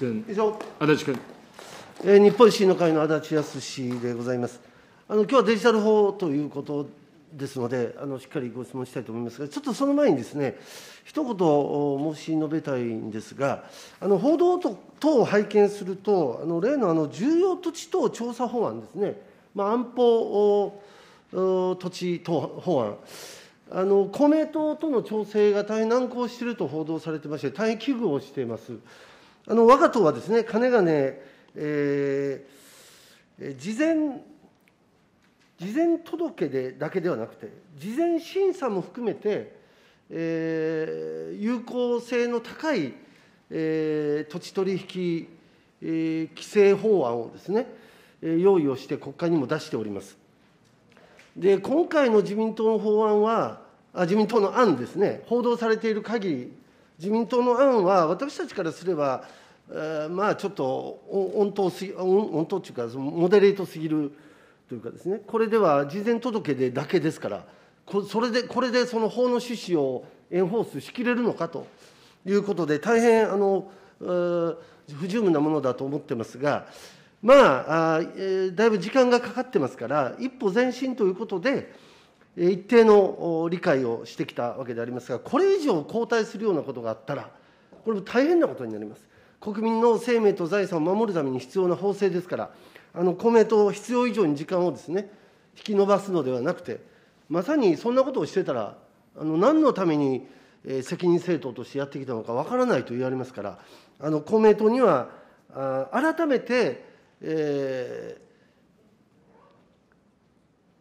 君。以上。足立君。えー、日本維新の会の足立康でございます。あの今日はデジタル法ということですので、あのしっかりご質問したいと思いますが、ちょっとその前にですね、一言申し述べたいんですが、あの報道等を拝見すると、あの例のあの重要土地等調査法案ですね、まあ、安保土地等法案、あの公明党との調整が大変難航していると報道されてまして、大変危惧をしています。あの我が党はですね、かねがね、えー、事前、事前届でだけではなくて、事前審査も含めて、えー、有効性の高い、えー、土地取引、えー、規制法案をですね、え用意をして国会にも出しております。で、今回の自民党の法案は、あ自民党の案ですね、報道されている限り自民党の案は、私たちからすれば、まあちょっと温当すぎ、温当というか、モデレートすぎるというかですね、これでは事前届でだけですから、それでこれでその法の趣旨をエンフォースしきれるのかということで、大変あの不十分なものだと思ってますが、まあ、あだいぶ時間がかかってますから、一歩前進ということで、一定の理解をしてきたわけでありますが、これ以上後退するようなことがあったら、これも大変なことになります。国民の生命と財産を守るために必要な法制ですから、あの公明党、必要以上に時間をですね、引き延ばすのではなくて、まさにそんなことをしてたら、あの何のために責任政党としてやってきたのかわからないと言われますから、あの公明党には、改めて、え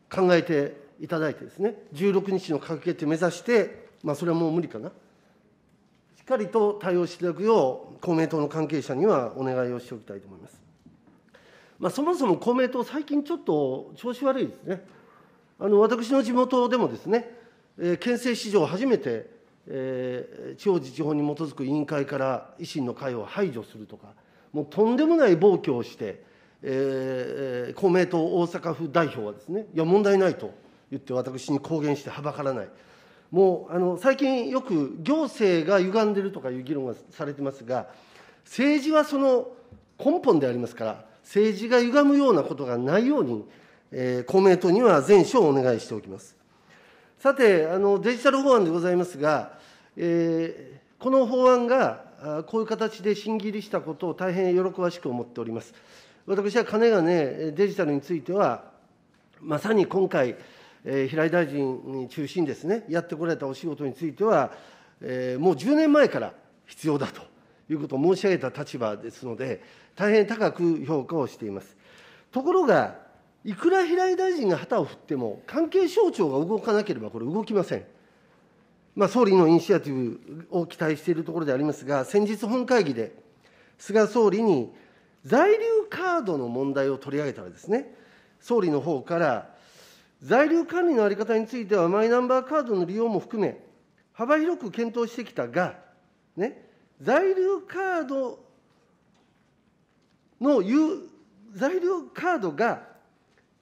ー、考えていただいてですね、16日の閣議決定目指して、まあ、それはもう無理かな、しっかりと対応していただくよう、公明党の関係者にはお願いをしておきたいと思います。まあ、そもそも公明党、最近ちょっと調子悪いですね。あの私の地元でもですね、えー、県政史上初めて、えー、地方自治法に基づく委員会から維新の会を排除するとか、もうとんでもない暴挙をして、えー、公明党大阪府代表はですね、いや、問題ないと。言って私に公言してはばからない。もうあの最近よく行政が歪んでるとかいう議論がされてますが、政治はその根本でありますから、政治が歪むようなことがないように、えー、公明党には全書をお願いしておきます。さて、あのデジタル法案でございますが、えー、この法案がこういう形で審議入りしたことを大変喜ばしく思っております。私はかねがね、デジタルについては、まさに今回、え平井大臣中心ですね、やってこられたお仕事については、えもう10年前から必要だということを申し上げた立場ですので、大変高く評価をしています。ところが、いくら平井大臣が旗を振っても、関係省庁が動かなければ、これ、動きません。まあ、総理のイニシアティブを期待しているところでありますが、先日、本会議で菅総理に在留カードの問題を取り上げたらですね、総理の方から、在留管理の在り方については、マイナンバーカードの利用も含め、幅広く検討してきたが、ね、在留カードの有、在留カードが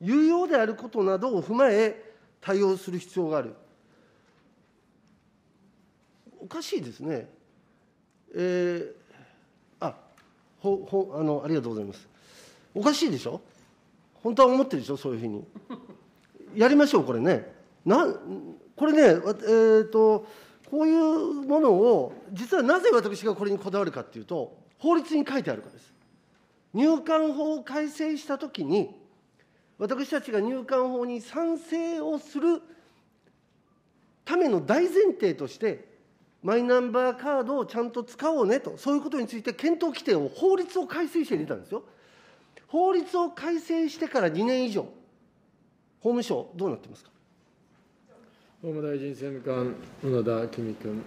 有用であることなどを踏まえ、対応する必要がある。おかしいですね。えー、あほほあの、ありがとうございます。おかしいでしょ本当は思ってるでしょ、そういうふうに。やりましょう、これね。なこれね、えーと、こういうものを、実はなぜ私がこれにこだわるかっていうと、法律に書いてあるからです。入管法を改正したときに、私たちが入管法に賛成をするための大前提として、マイナンバーカードをちゃんと使おうねと、そういうことについて検討規定を法律を改正して出たんですよ。法律を改正してから2年以上、法務省、どうなってますか。法務大臣政務官、小野田公君。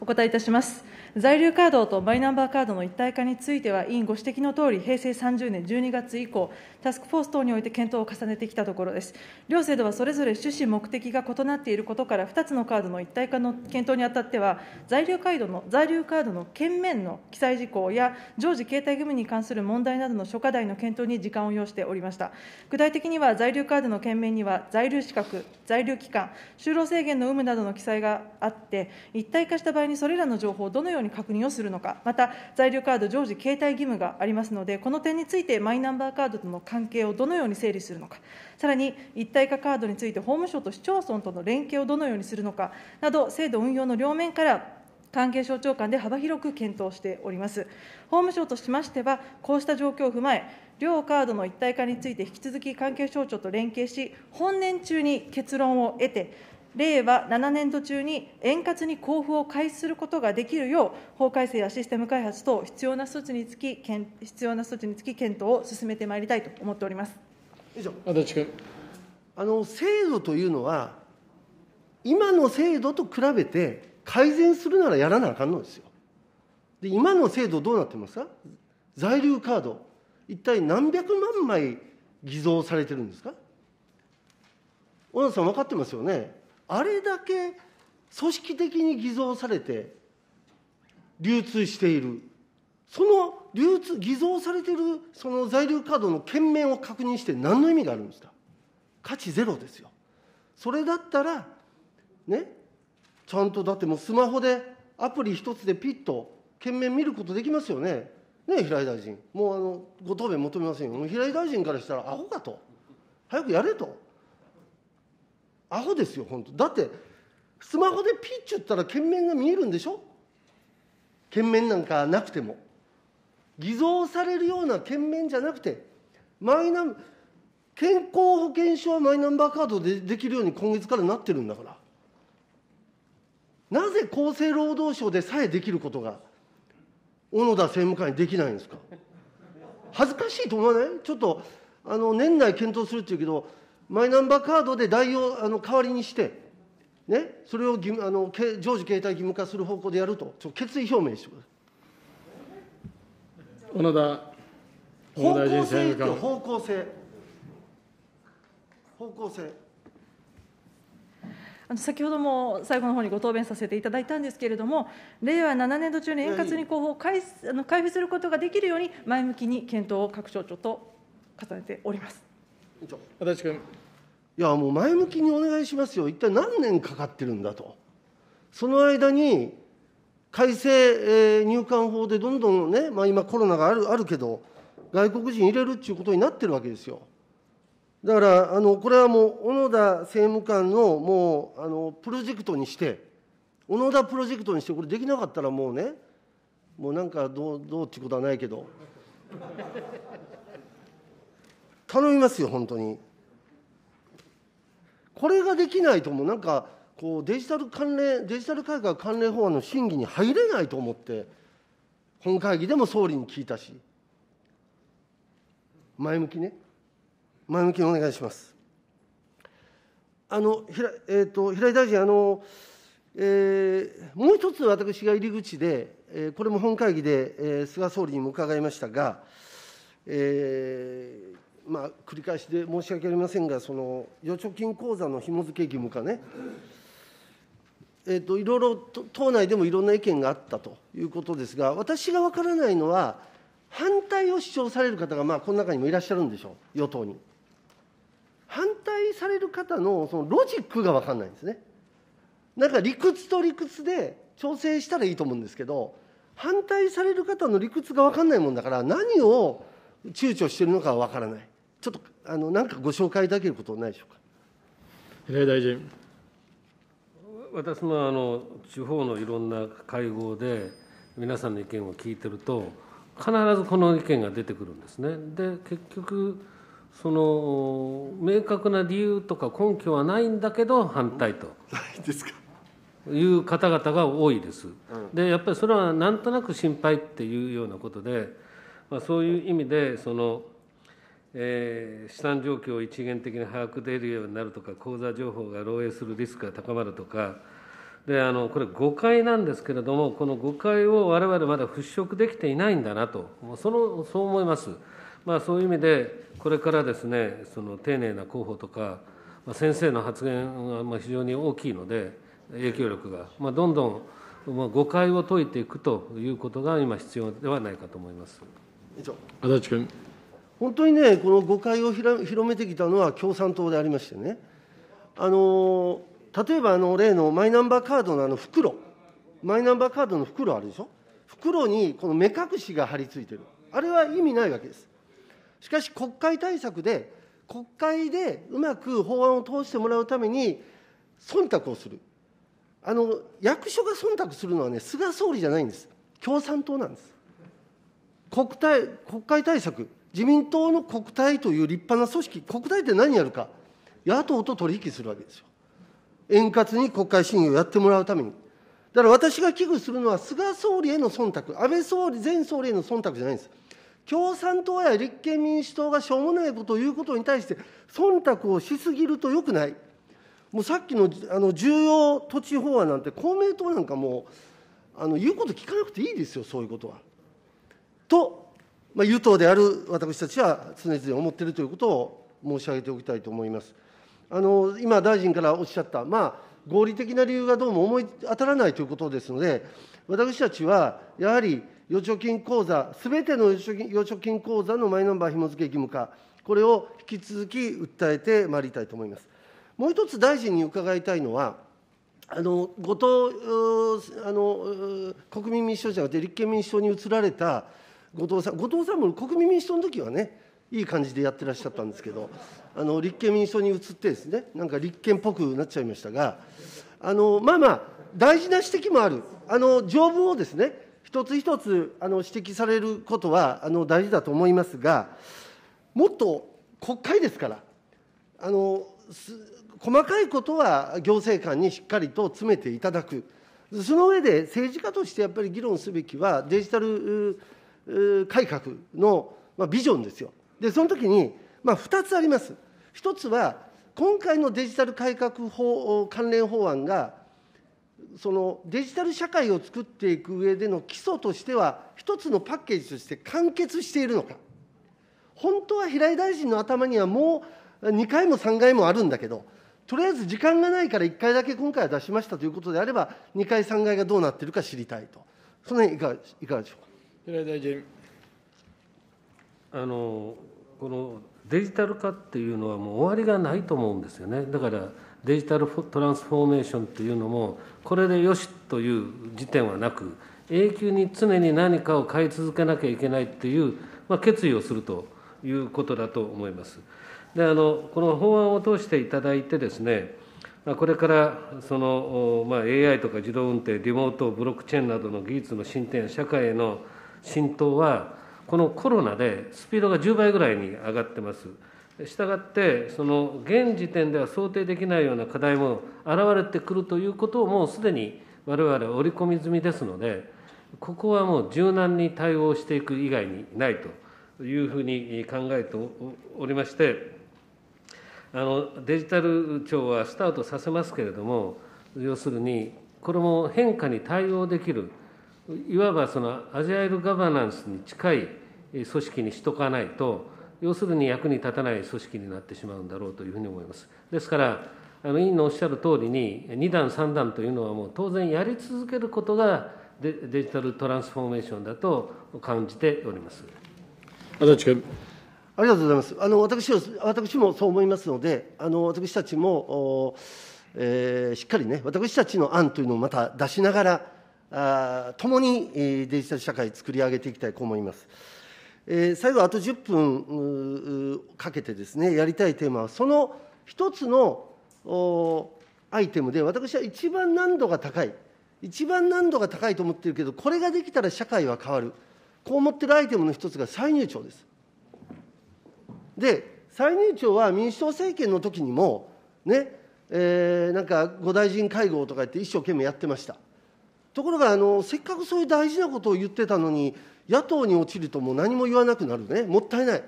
お答えいたします。在留カードとマイナンバーカードの一体化については、委員ご指摘のとおり、平成30年12月以降、タスクフォース等において検討を重ねてきたところです。両制度はそれぞれ趣旨、目的が異なっていることから、2つのカードの一体化の検討にあたっては、在留カードの在留カードの件面の記載事項や、常時携帯義務に関する問題などの諸課題の検討に時間を要しておりました。具体的には、在留カードの件面には、在留資格、在留期間、就労制限の有無などの記載があって、一体化した場合にそれらの情報をどのように確認をするのか、また、在留カード常時携帯義務がありますので、この点についてマイナンバーカードとの関係をどのように整理するのか、さらに一体化カードについて法務省と市町村との連携をどのようにするのかなど、制度運用の両面から関係省庁間で幅広く検討しております。法務省としましては、こうした状況を踏まえ、両カードの一体化について引き続き関係省庁と連携し、本年中に結論を得て、令和7年度中に円滑に交付を開始することができるよう、法改正やシステム開発等必要な措置につき、必要な措置につき検討を進めてまいりたいと思っております。以上足立君あの制度というのは、今の制度と比べて、改善するならやらなあかんのですよ。で今の制度どうなってますか在留カード、一体何百万枚偽造されてるんですか小野さん、分かってますよね。あれだけ組織的に偽造されて流通しているその流通偽造されているその在留カードの券面を確認して何の意味があるんですか価値ゼロですよそれだったらねちゃんとだってもうスマホでアプリ一つでピッと券面見ることできますよねね平井大臣もうあのご答弁求めませんよ平井大臣からしたらアホかと早くやれとアホですよ本当だってスマホでピッチュったら懸面が見えるんでしょ懸面なんかなくても偽造されるような懸面じゃなくてマイナン健康保険証はマイナンバーカードでできるように今月からなってるんだからなぜ厚生労働省でさえできることが小野田政務官にできないんですか恥ずかしいと思わないちょっとあの年内検討するっていうけどマイナンバーカードで代用あの代わりにして、ね、それを義務あの常時携帯義務化する方向でやると、ちょ決意表明してください。小野田方向性って方向性。方向性。先ほども最後の方にご答弁させていただいたんですけれども、令和7年度中に円滑に広報を開あの開封することができるように、前向きに検討を各省庁と重ねております。足立君。いやもう前向きにお願いしますよ一体何年かかってるんだとその間に改正、えー、入管法でどんどんね、まあ、今コロナがあるあるけど外国人入れるっていうことになってるわけですよだからあのこれはもう小野田政務官のもうあのプロジェクトにして小野田プロジェクトにしてこれできなかったらもうねもうなんかどうどうっていうことはないけど頼みますよ本当に。これができないともうなんかこうデジタル関連デジタル改革関連法案の審議に入れないと思って本会議でも総理に聞いたし前向きね前向きにお願いします。あの平えーと、平井大臣あの、えー、もう一つ私が入り口で、えー、これも本会議で、えー、菅総理にも伺いましたが、えー、まあ、繰り返しで申し訳ありませんが、その預貯金口座の紐付け義務化ね、えーと、いろいろ党内でもいろんな意見があったということですが、私が分からないのは、反対を主張される方が、まあ、この中にもいらっしゃるんでしょう、与党に。反対される方のそのロジックが分かんないんですね。なんか理屈と理屈で調整したらいいと思うんですけど、反対される方の理屈が分かんないもんだから、何を躊躇してるのかは分からない。ちょっとあの何かご紹介いただけることないでしょうか。平井大臣私もあの地方のいろんな会合で皆さんの意見を聞いてると必ずこの意見が出てくるんですね。で結局その明確な理由とか根拠はないんだけど反対と。ないですかいう方々が多いです。でやっぱりそれはなんとなく心配っていうようなことで、まあ、そういう意味でそのえー、資産状況を一元的に把握できるようになるとか、口座情報が漏洩するリスクが高まるとか、であのこれ、誤解なんですけれども、この誤解をわれわれまだ払拭できていないんだなと、そのそう思います、まあ、そういう意味で、これからですねその丁寧な広報とか、まあ、先生の発言が非常に大きいので、影響力が、まあ、どんどん、まあ、誤解を解いていくということが今、必要ではないかと思います。以上足立君本当にね、この誤解を広めてきたのは共産党でありましてね、あの例えばあの例のマイナンバーカードのあの袋、マイナンバーカードの袋あるでしょ、袋にこの目隠しが貼り付いてる、あれは意味ないわけです。しかし、国会対策で、国会でうまく法案を通してもらうために、忖度をする、あの役所が忖度するのはね、菅総理じゃないんです、共産党なんです。国国会対策自民党の国対という立派な組織、国対って何やるか、野党と取引するわけですよ。円滑に国会審議をやってもらうために。だから私が危惧するのは、菅総理への忖度、安倍総理、前総理への忖度じゃないんです。共産党や立憲民主党がしょうもないことを言うことに対して、忖度をしすぎるとよくない。もうさっきのあの重要土地法案なんて、公明党なんかもう、あの言うこと聞かなくていいですよ、そういうことは。とまあ、与党である私たちは常々思っているということを申し上げておきたいと思います。あの今、大臣からおっしゃった、まあ、合理的な理由がどうも思い当たらないということですので、私たちはやはり預貯金口座、すべての預貯金口座のマイナンバー紐付け義務化、これを引き続き訴えてまいりたいと思います。もう一つ大臣に伺いたいのは、あの後藤あの国民民主党じゃなくて立憲民主党に移られた後藤さん後藤さんも国民民主党の時はねいい感じでやってらっしゃったんですけどあの立憲民主党に移ってですねなんか立憲っぽくなっちゃいましたがあのまあまあ大事な指摘もあるあの条文をですね一つ一つあの指摘されることはあの大事だと思いますがもっと国会ですからあの細かいことは行政官にしっかりと詰めていただく。その上で政治家としてやっぱり議論すべきはデジタル改革の、まあ、ビジョンですよ。で、その時に、まあ、2つあります。1つは、今回のデジタル改革法関連法案が、そのデジタル社会を作っていく上での基礎としては、一つのパッケージとして完結しているのか、本当は平井大臣の頭にはもう2回も3回もあるんだけど、とりあえず時間がないから1回だけ今回は出しましたということであれば、2回、3回がどうなっているか知りたいと、その辺いかがいかがでしょうか。平井大臣。あのこのデジタル化っていうのはもう終わりがないと思うんですよね。だからデジタルトランスフォーメーションっていうのもこれでよしという時点はなく永久に常に何かを変え続けなきゃいけないっていう、まあ、決意をするということだと思います。であのこの法案を通していただいてですねこれからその、まあ、AI とか自動運転、リモート、ブロックチェーンなどの技術の進展、社会への浸透は、このコロナでスピードが10倍ぐらいに上がってます。したがってその現時点では想定できないような課題も現れてくるということをもうすでに我々織り込み済みですのでここはもう柔軟に対応していく以外にないというふうに考えておりましてあのデジタル庁はスタートさせますけれども要するにこれも変化に対応できるいわばそのアジャイルガバナンスに近い組織にしとかないと、要するに役に立たない組織になってしまうんだろうというふうに思います。ですから、あの委員のおっしゃる通りに、2段、3段というのはもう当然やり続けることがデデジタルトランスフォーメーションだと感じております。足立君。ありがとうございます。あの私私もそう思いますので、あの私たちも、えー、しっかりね、私たちの案というのをまた出しながら、あ共にデジタル社会を作り上げていきたいと思います。えー、最後、あと10分かけてですね、やりたいテーマは、その一つのアイテムで、私は一番難度が高い、一番難度が高いと思ってるけど、これができたら社会は変わる、こう思ってるアイテムの一つが再入庁です。で、再入庁は民主党政権の時にも、ね、えー、なんか5大臣会合とか言って一生懸命やってました。ところがあの、せっかくそういう大事なことを言ってたのに、野党に落ちるともう何も言わなくなるね、もったいない。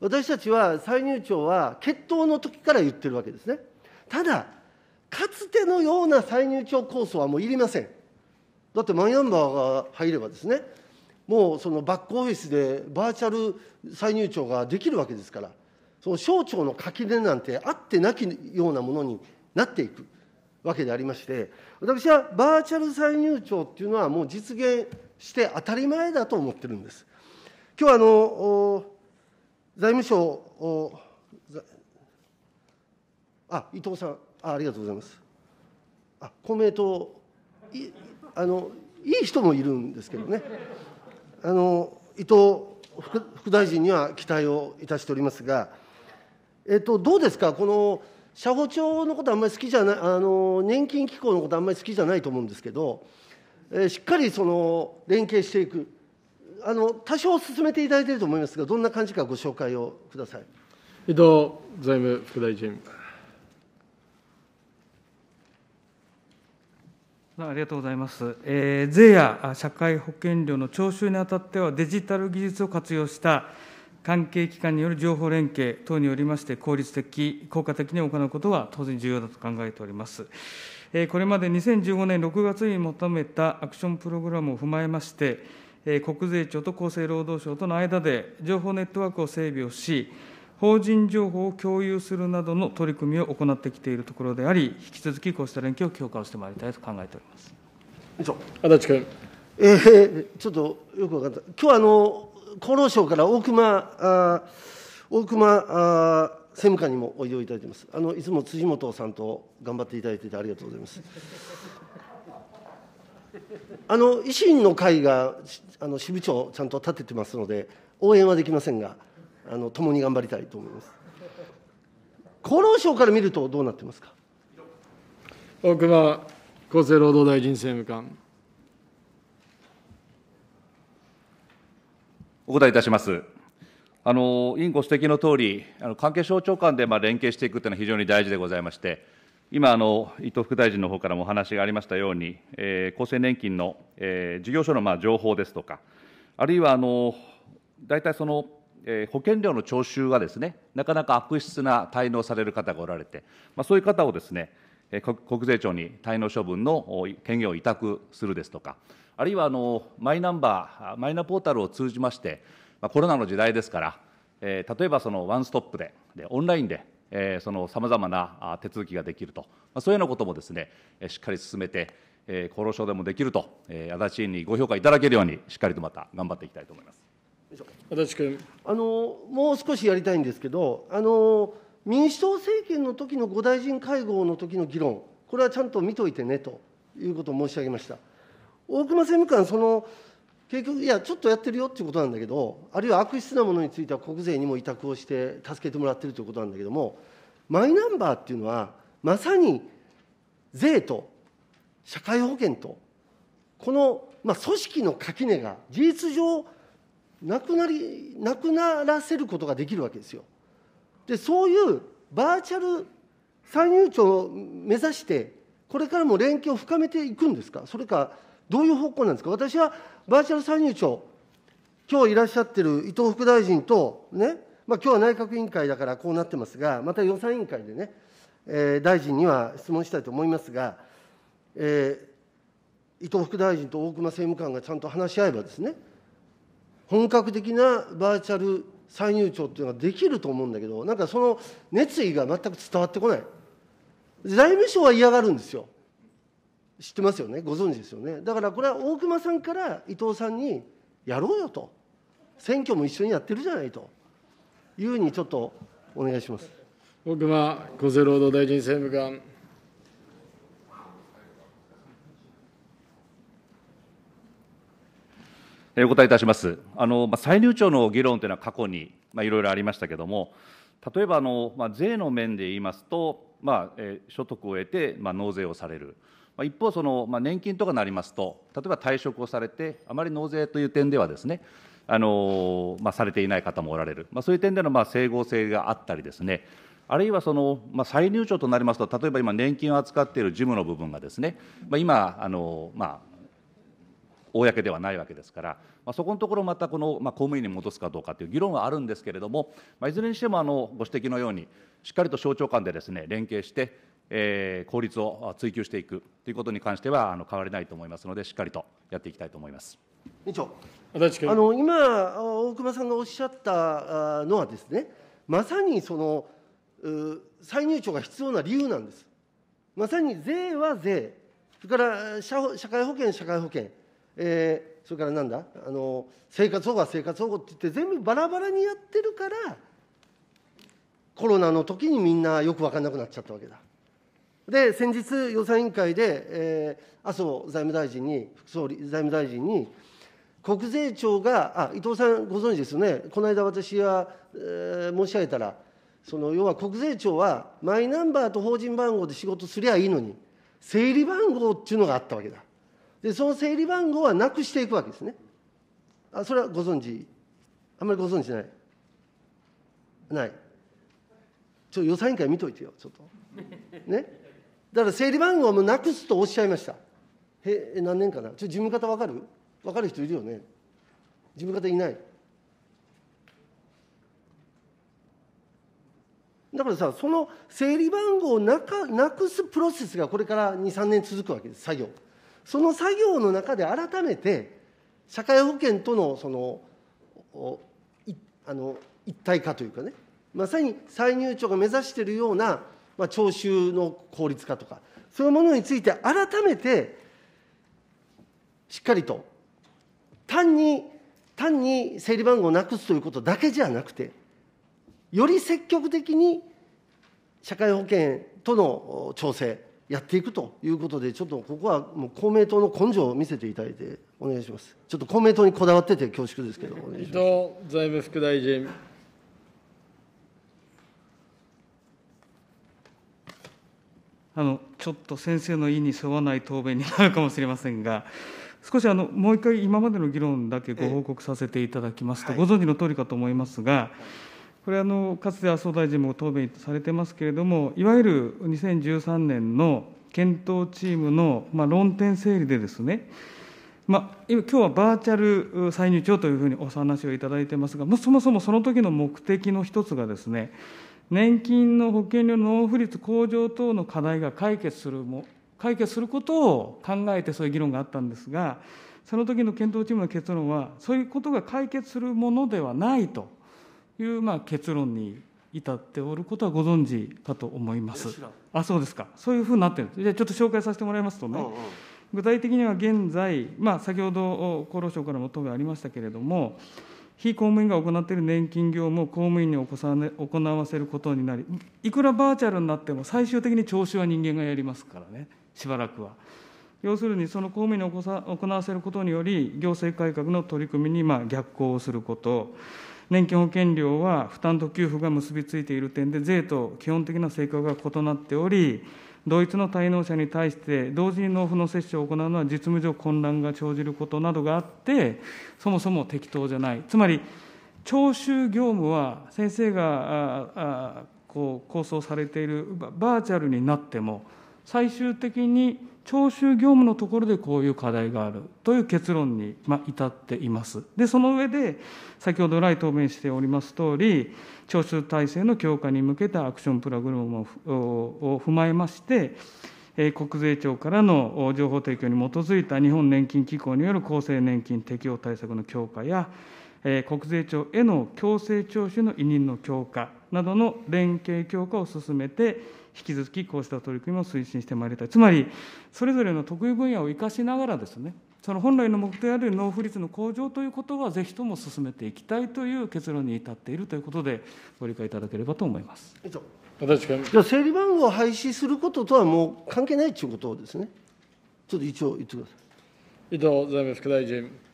私たちは歳入庁は決闘の時から言ってるわけですね。ただ、かつてのような歳入庁構想はもういりません。だってマイナンバーが入ればですね、もうそのバックオフィスでバーチャル歳入庁ができるわけですから、その省庁の垣根なんてあってなきようなものになっていく。わけでありまして、私はバーチャル歳入庁っていうのは、もう実現して当たり前だと思ってるんです。今日あの財務省あ、伊藤さんあ、ありがとうございます。あ公明党いあの、いい人もいるんですけどね、あの伊藤副大臣には期待をいたしておりますが、えっと、どうですか、この社保庁のことあんまり好きじゃないあの年金機構のことあんまり好きじゃないと思うんですけど、えー、しっかりその連携していくあの多少進めていただいていると思いますがどんな感じかご紹介をください伊藤財務副大臣ありがとうございます、えー、税や社会保険料の徴収にあたってはデジタル技術を活用した関係機関による情報連携等によりまして、効率的、効果的に行うことは当然重要だと考えております。これまで2015年6月に求めたアクションプログラムを踏まえまして、国税庁と厚生労働省との間で情報ネットワークを整備をし、法人情報を共有するなどの取り組みを行ってきているところであり、引き続きこうした連携を強化をしてまいりたいと考えております。足立君。えー、ちょっとよく分かった。今日あの厚労省から大熊あ大熊あ政務官にもおいでをいただいています。あのいつも辻元さんと頑張っていただいててありがとうございます。あの維新の会があの支部長をちゃんと立ててますので、応援はできませんが、あの共に頑張りたいと思います。厚労省から見るとどうなってますか。大熊厚生労働大臣政務官。お答えいたします。あの委員ご指摘のとおり、あの関係省庁間でまあ連携していくというのは非常に大事でございまして、今あの、伊藤副大臣の方からもお話がありましたように、えー、厚生年金の、えー、事業所のまあ情報ですとか、あるいはあの大体その、えー、保険料の徴収がですね、なかなか悪質な滞納される方がおられて、まあ、そういう方をですね、国税庁に滞納処分の権限を委託するですとか、あるいはあのマイナンバー、マイナポータルを通じまして、まあ、コロナの時代ですから、えー、例えばそのワンストップで、でオンラインで、えそのさまざまな手続きができると、まあ、そういうようなこともですね、しっかり進めて、えー、厚労省でもできると、えー、足立委員にご評価いただけるように、しっかりとまた頑張っていきたいと思います。足立君あのもう少しやりたいんですけど、あの民主党政権の時の5大臣会合の時の議論、これはちゃんと見といてねということを申し上げました。大隈政務官その結局いやちょっとやってるよっていうことなんだけどあるいは悪質なものについては国税にも委託をして助けてもらってるということなんだけどもマイナンバーっていうのはまさに税と社会保険とこの、まあ、組織の垣根が事実上なくなりなくならせることができるわけですよ。でそういうバーチャル参入庁を目指してこれからも連携を深めていくんですかそれかどういう方向なんですか、私はバーチャル参入庁、今日いらっしゃってる伊藤副大臣と、ね、まあ今日は内閣委員会だからこうなってますが、また予算委員会でね、えー、大臣には質問したいと思いますが、えー、伊藤副大臣と大熊政務官がちゃんと話し合えばですね、本格的なバーチャル参入庁っていうのができると思うんだけど、なんかその熱意が全く伝わってこない。財務省は嫌がるんですよ。知ってますよねご存知ですよねだからこれは大隈さんから伊藤さんにやろうよと選挙も一緒にやってるじゃないというふうにちょっとお願いします大隈厚生労働大臣政務官お答えいたしますあの、まあ、歳入庁の議論というのは過去に、まあ、いろいろありましたけれども、例えばあの、まあ、税の面で言いますと、まあえー、所得を得て、まあ、納税をされる、ま一方その、まあ、年金とかになりますと、例えば退職をされて、あまり納税という点ではですね、あのまあ、されていない方もおられる、まあ、そういう点でのまあ整合性があったりですね、あるいはその、まあ、再入庁となりますと、例えば今、年金を扱っている事務の部分がですね、まあ、今、あのまあ、公ではないわけですから、まあ、そこのところまたこの、まあ、公務員に戻すかどうかという議論はあるんですけれども、まあ、いずれにしてもあのご指摘のように、しっかりと省庁間でです、ね、連携して、えー、効率を追求していくということに関してはあの変わりないと思いますので、しっかりとやっていきたいと思います。委員長あの今、大熊さんがおっしゃったのはですね、まさにその再入庁が必要な理由なんです。まさに税は税、それから社会保険、社会保険、えー、それからなんだあの、生活保護は生活保護って言って、全部バラバラにやってるから、コロナの時にみんなよく分からなくなっちゃったわけだ。で、先日、予算委員会で、えー、麻生財務大臣に、副総理、財務大臣に、国税庁が、あ伊藤さん、ご存知ですよね、この間、私は、えー、申し上げたら、その要は国税庁は、マイナンバーと法人番号で仕事すりゃいいのに、整理番号っていうのがあったわけだ。で、その整理番号はなくしていくわけですね。あそれはご存知あんまりご存知ないない。ちょっと予算委員会見といてよ、ちょっと。ねだから整理番号もなくすとおっしゃいました。へえ、何年かな。ちょ、事務方わかるわかる人いるよね。事務方いない。だからさ、その整理番号をなかなくすプロセスがこれから2、3年続くわけです、作業。その作業の中で改めて、社会保険とのそのあの一体化というかね、まさに歳入庁が目指しているようなまあ、徴収の効率化とか、そういうものについて改めて、しっかりと、単に、単に整理番号をなくすということだけじゃなくて、より積極的に社会保険との調整、やっていくということで、ちょっとここはもう公明党の根性を見せていただいて、お願いします。ちょっと公明党にこだわってて恐縮ですけど、伊藤財務副大臣。あのちょっと先生の意に沿わない答弁になるかもしれませんが、少しあのもう一回、今までの議論だけご報告させていただきますと、ご存知の通りかと思いますが、これあの、かつて麻生大臣も答弁されてますけれども、いわゆる2013年の検討チームの、まあ、論点整理でですね、まあ、今日はバーチャル歳入庁というふうにお話をいただいてますが、そもそもその時の目的の一つがですね、年金の保険料の納付率向上等の課題が解決するも解決することを考えてそういう議論があったんですが、その時の検討チームの結論は、そういうことが解決するものではないというまあ結論に至っておることはご存知かと思います。あそうですか、そういうふうになってるんです。じゃあ、ちょっと紹介させてもらいますとね。うんうん具体的には現在、まあ、先ほど厚労省からも答弁ありましたけれども、非公務員が行っている年金業務を公務員に行わせることになり、いくらバーチャルになっても、最終的に徴収は人間がやりますからね、しばらくは。要するに、その公務員に行わせることにより、行政改革の取り組みにまあ逆行をすること、年金保険料は負担と給付が結びついている点で、税と基本的な性格が異なっており、同一の滞納者に対して同時に納付の接種を行うのは実務上混乱が生じることなどがあって、そもそも適当じゃない。つまり、徴収業務は先生がこう構想されているバーチャルになっても、最終的に徴収業務のところでこういう課題があるという結論に、ま至っています。で、その上で、先ほど来答弁しておりますとおり、徴収体制の強化に向けたアクションプログラムを踏まえまして、国税庁からの情報提供に基づいた日本年金機構による厚生年金適用対策の強化や、国税庁への強制徴収の委任の強化などの連携強化を進めて、引き続きこうした取り組みを推進してまいりたい。つまり、それぞれの得意分野を生かしながらですね、その本来の目的である納付率の向上ということは、ぜひとも進めていきたいという結論に至っているということで、ご理解いただければと思います。じゃあ、整理番号を廃止することとはもう関係ないということですね。ちょっと一応言ってください。伊藤財務副大臣。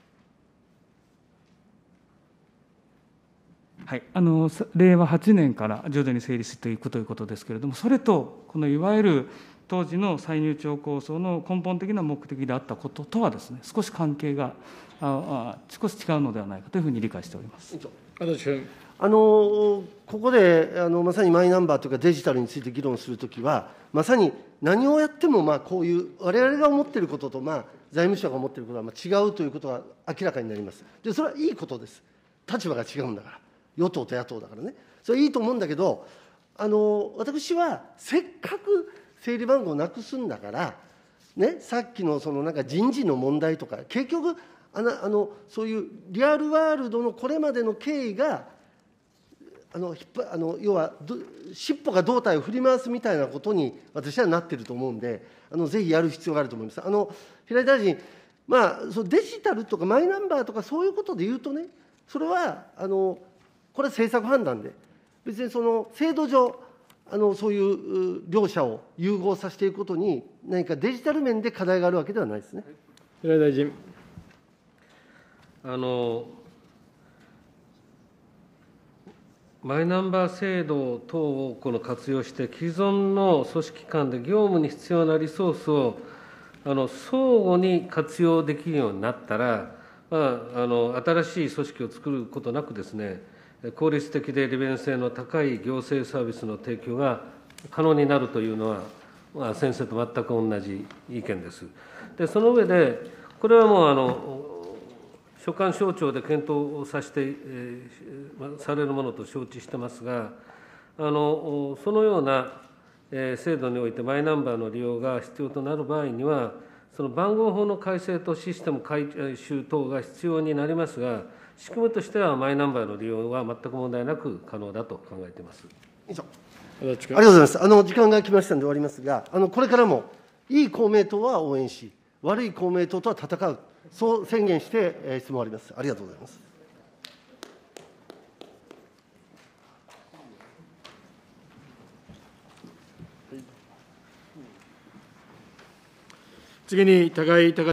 はい、あの令和8年から徐々に成立していくということですけれども、それと、このいわゆる当時の歳入庁構想の根本的な目的であったこととはです、ね、少し関係がああ、少し違うのではないかというふうに理解しておりますあのここであのまさにマイナンバーというか、デジタルについて議論するときは、まさに何をやってもまあこういう、われわれが思っていることと、まあ、財務省が思っていることはまあ違うということが明らかになります。でそれはいいことです立場が違うんだから与党と野党だからねそれいいと思うんだけどあの私はせっかく整理番号なくすんだから、ね、さっきのそのなんか人事の問題とか結局あのあのそういうリアルワールドのこれまでの経緯があのひっぱあの要は尻尾が胴体を振り回すみたいなことに私はなってると思うんであのぜひやる必要があると思います。あの平井大臣まあ、そのデジタルとかマイナンバーとかそういうことで言うとねそれはあのこれは政策判断で、別にその制度上、あのそういう両者を融合させていくことに、何かデジタル面で課題があるわけではないですね。平井大臣あのマイナンバー制度等をこの活用して、既存の組織間で業務に必要なリソースをあの相互に活用できるようになったら、まあ、あの新しい組織を作ることなくですね、効率的で利便性の高い行政サービスの提供が可能になるというのは、まあ、先生と全く同じ意見です。でその上で、これはもうあの所管省庁で検討をさせて、えー、されるものと承知してますが、あのそのような制度においてマイナンバーの利用が必要となる場合には、その番号法の改正とシステム改修等が必要になりますが、仕組みとしてはマイナンバーの利用は全く問題なく可能だと考えています以上ありがとうございますあの時間が来ましたので終わりますがあのこれからもいい公明党は応援し悪い公明党とは戦うそう宣言して、えー、質問ありますありがとうございます次に高井高